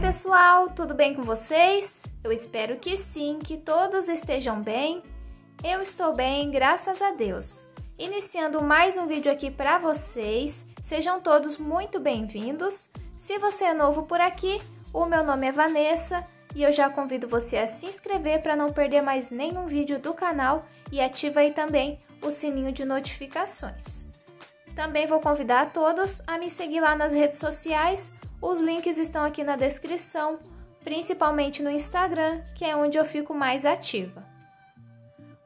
pessoal, tudo bem com vocês? Eu espero que sim, que todos estejam bem. Eu estou bem, graças a Deus. Iniciando mais um vídeo aqui para vocês, sejam todos muito bem-vindos. Se você é novo por aqui, o meu nome é Vanessa e eu já convido você a se inscrever para não perder mais nenhum vídeo do canal e ativa aí também o sininho de notificações. Também vou convidar a todos a me seguir lá nas redes sociais, os links estão aqui na descrição, principalmente no Instagram, que é onde eu fico mais ativa.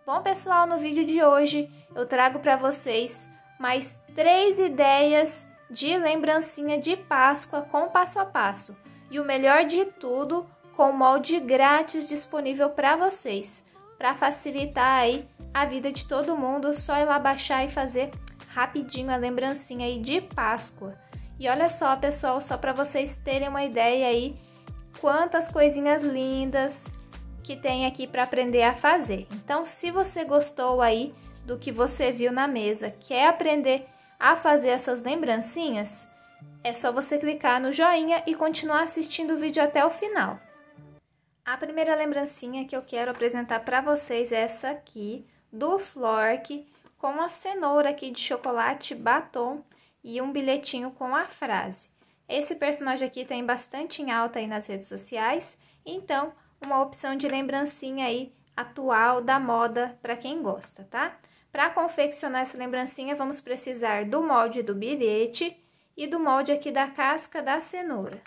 Bom, pessoal, no vídeo de hoje eu trago para vocês mais três ideias de lembrancinha de Páscoa com passo a passo. E o melhor de tudo, com molde grátis disponível para vocês, para facilitar aí a vida de todo mundo, só ir lá baixar e fazer rapidinho a lembrancinha aí de Páscoa. E olha só, pessoal, só para vocês terem uma ideia aí quantas coisinhas lindas que tem aqui para aprender a fazer. Então, se você gostou aí do que você viu na mesa, quer aprender a fazer essas lembrancinhas, é só você clicar no joinha e continuar assistindo o vídeo até o final. A primeira lembrancinha que eu quero apresentar para vocês é essa aqui, do Flork, com a cenoura aqui de chocolate batom e um bilhetinho com a frase. Esse personagem aqui tem tá bastante em alta aí nas redes sociais, então uma opção de lembrancinha aí atual da moda para quem gosta, tá? Para confeccionar essa lembrancinha, vamos precisar do molde do bilhete e do molde aqui da casca da cenoura.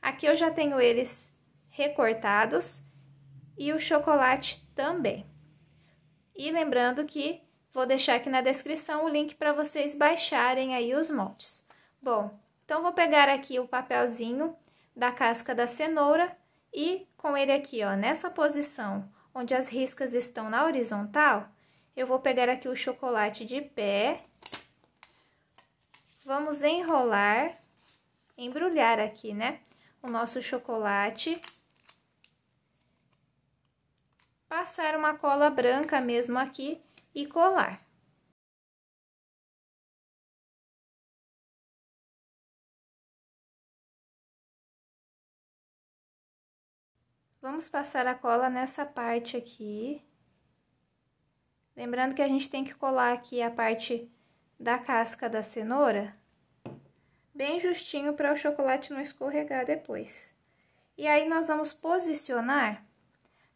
Aqui eu já tenho eles recortados e o chocolate também. E lembrando que vou deixar aqui na descrição o link para vocês baixarem aí os moldes. Bom, então vou pegar aqui o papelzinho da casca da cenoura e com ele aqui, ó, nessa posição onde as riscas estão na horizontal, eu vou pegar aqui o chocolate de pé, vamos enrolar, embrulhar aqui, né, o nosso chocolate passar uma cola branca mesmo aqui e colar. Vamos passar a cola nessa parte aqui. Lembrando que a gente tem que colar aqui a parte da casca da cenoura, bem justinho para o chocolate não escorregar depois. E aí, nós vamos posicionar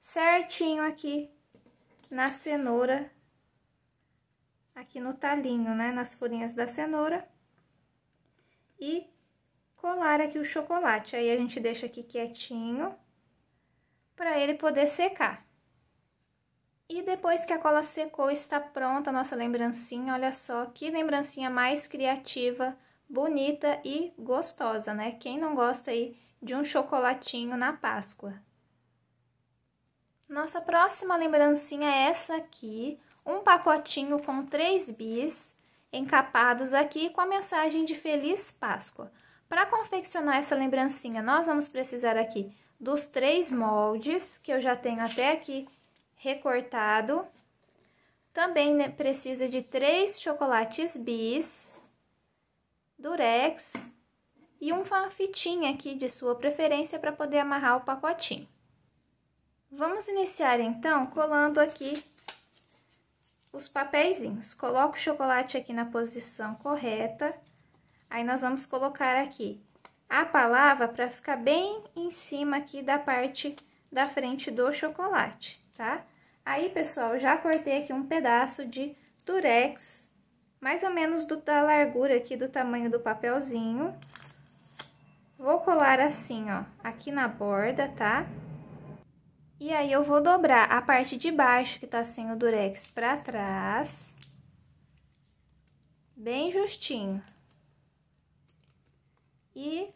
certinho aqui na cenoura, aqui no talinho, né? Nas folhinhas da cenoura. E colar aqui o chocolate. Aí, a gente deixa aqui quietinho para ele poder secar. E depois que a cola secou, está pronta a nossa lembrancinha. Olha só que lembrancinha mais criativa, bonita e gostosa, né? Quem não gosta aí de um chocolatinho na Páscoa? Nossa próxima lembrancinha é essa aqui, um pacotinho com três bis encapados aqui com a mensagem de Feliz Páscoa. Para confeccionar essa lembrancinha, nós vamos precisar aqui dos três moldes, que eu já tenho até aqui recortado. Também né, precisa de três chocolates bis, durex e uma fitinha aqui de sua preferência para poder amarrar o pacotinho. Vamos iniciar então colando aqui os papeizinhos. Coloco o chocolate aqui na posição correta. Aí, nós vamos colocar aqui a palavra para ficar bem em cima aqui da parte da frente do chocolate, tá? Aí, pessoal, já cortei aqui um pedaço de durex, mais ou menos do, da largura aqui do tamanho do papelzinho. Vou colar assim, ó, aqui na borda, tá? Tá? E aí, eu vou dobrar a parte de baixo que tá sem o durex pra trás. Bem justinho. E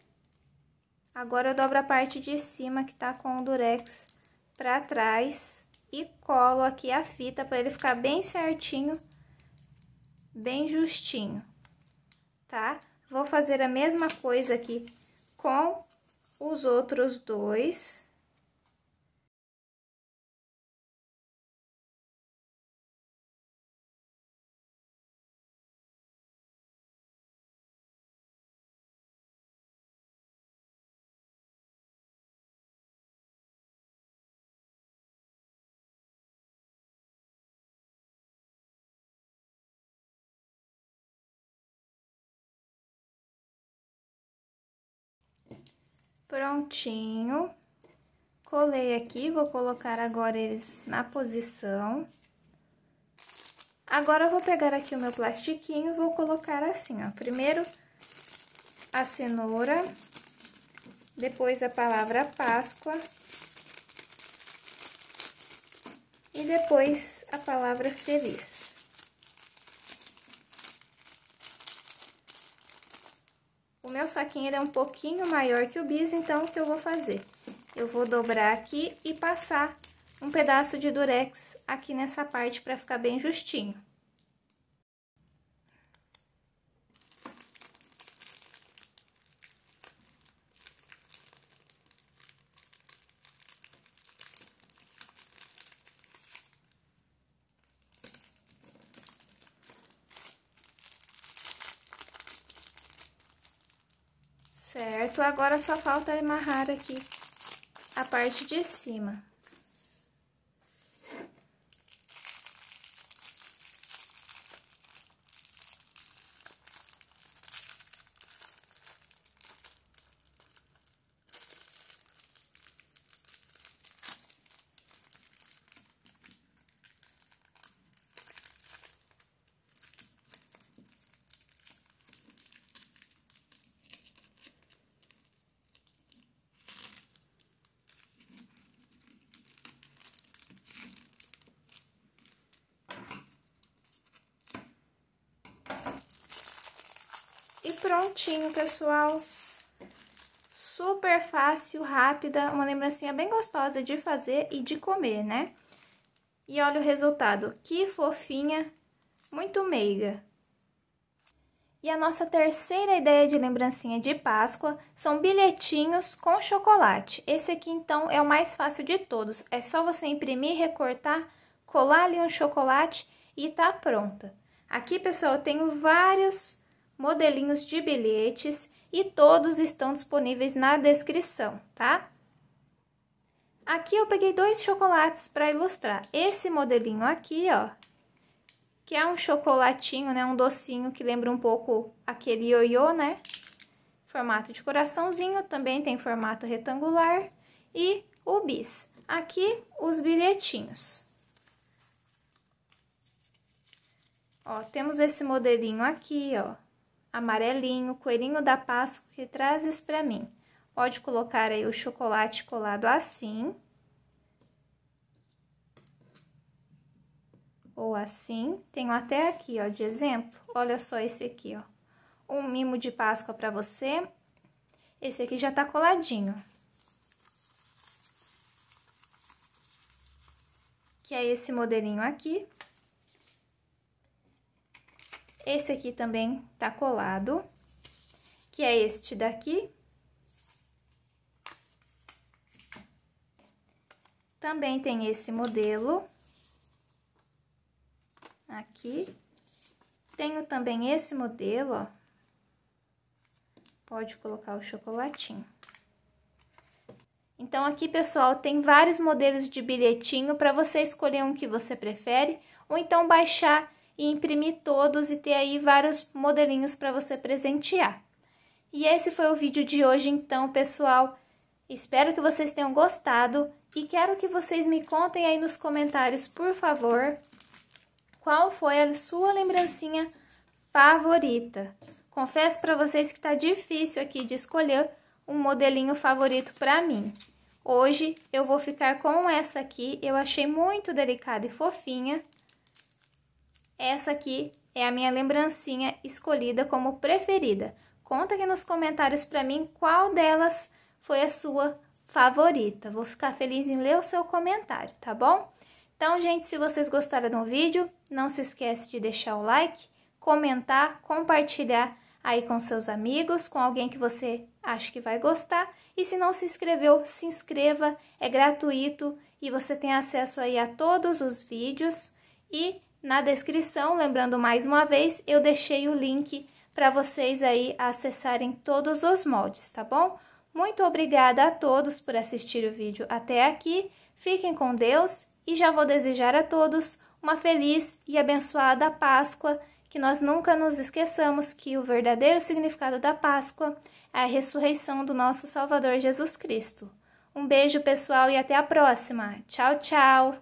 agora eu dobro a parte de cima que tá com o durex pra trás. E colo aqui a fita pra ele ficar bem certinho, bem justinho, tá? Vou fazer a mesma coisa aqui com os outros dois. Prontinho. Colei aqui, vou colocar agora eles na posição. Agora, eu vou pegar aqui o meu plastiquinho vou colocar assim, ó. Primeiro, a cenoura, depois a palavra Páscoa. E depois, a palavra feliz. meu saquinho ele é um pouquinho maior que o bis, então o que eu vou fazer? Eu vou dobrar aqui e passar um pedaço de durex aqui nessa parte para ficar bem justinho. Certo, agora só falta amarrar aqui a parte de cima. prontinho, pessoal. Super fácil, rápida, uma lembrancinha bem gostosa de fazer e de comer, né? E olha o resultado, que fofinha, muito meiga. E a nossa terceira ideia de lembrancinha de Páscoa são bilhetinhos com chocolate. Esse aqui, então, é o mais fácil de todos. É só você imprimir, recortar, colar ali um chocolate e tá pronta. Aqui, pessoal, eu tenho vários modelinhos de bilhetes e todos estão disponíveis na descrição, tá? Aqui eu peguei dois chocolates para ilustrar. Esse modelinho aqui, ó, que é um chocolatinho, né, um docinho que lembra um pouco aquele ioiô, né? Formato de coraçãozinho, também tem formato retangular e o bis. Aqui os bilhetinhos. Ó, temos esse modelinho aqui, ó, amarelinho, coelhinho da Páscoa que trazes para mim. Pode colocar aí o chocolate colado assim. Ou assim. Tenho até aqui, ó, de exemplo. Olha só esse aqui, ó. Um mimo de Páscoa para você. Esse aqui já tá coladinho. Que é esse modelinho aqui. Esse aqui também tá colado, que é este daqui. Também tem esse modelo. Aqui. Tenho também esse modelo, ó. Pode colocar o chocolatinho. Então, aqui, pessoal, tem vários modelos de bilhetinho para você escolher um que você prefere ou então baixar e imprimir todos e ter aí vários modelinhos para você presentear. E esse foi o vídeo de hoje então, pessoal. Espero que vocês tenham gostado e quero que vocês me contem aí nos comentários, por favor, qual foi a sua lembrancinha favorita. Confesso para vocês que está difícil aqui de escolher um modelinho favorito para mim. Hoje eu vou ficar com essa aqui, eu achei muito delicada e fofinha. Essa aqui é a minha lembrancinha escolhida como preferida. Conta aqui nos comentários para mim qual delas foi a sua favorita. Vou ficar feliz em ler o seu comentário, tá bom? Então, gente, se vocês gostaram do vídeo, não se esquece de deixar o like, comentar, compartilhar aí com seus amigos, com alguém que você acha que vai gostar. E se não se inscreveu, se inscreva, é gratuito e você tem acesso aí a todos os vídeos e na descrição. Lembrando mais uma vez, eu deixei o link para vocês aí acessarem todos os moldes, tá bom? Muito obrigada a todos por assistir o vídeo até aqui. Fiquem com Deus e já vou desejar a todos uma feliz e abençoada Páscoa, que nós nunca nos esqueçamos que o verdadeiro significado da Páscoa é a ressurreição do nosso Salvador Jesus Cristo. Um beijo, pessoal, e até a próxima. Tchau, tchau!